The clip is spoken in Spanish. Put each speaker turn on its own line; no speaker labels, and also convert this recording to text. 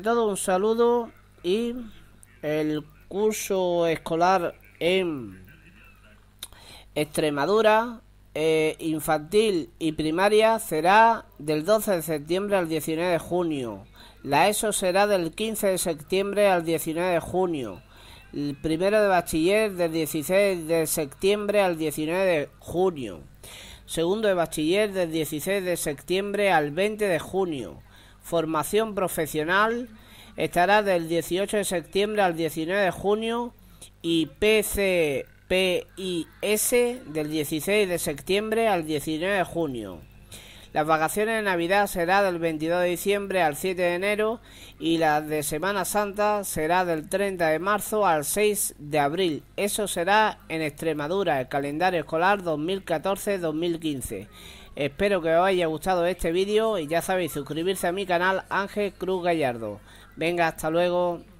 todo un saludo y el curso escolar en Extremadura eh, infantil y primaria será del 12 de septiembre al 19 de junio. La ESO será del 15 de septiembre al 19 de junio. El primero de bachiller del 16 de septiembre al 19 de junio. Segundo de bachiller del 16 de septiembre al 20 de junio formación profesional. Estará del 18 de septiembre al 19 de junio y PCPIS del 16 de septiembre al 19 de junio. Las vacaciones de Navidad será del 22 de diciembre al 7 de enero y las de Semana Santa será del 30 de marzo al 6 de abril. Eso será en Extremadura, el calendario escolar 2014-2015. Espero que os haya gustado este vídeo y ya sabéis suscribirse a mi canal Ángel Cruz Gallardo. Venga, hasta luego.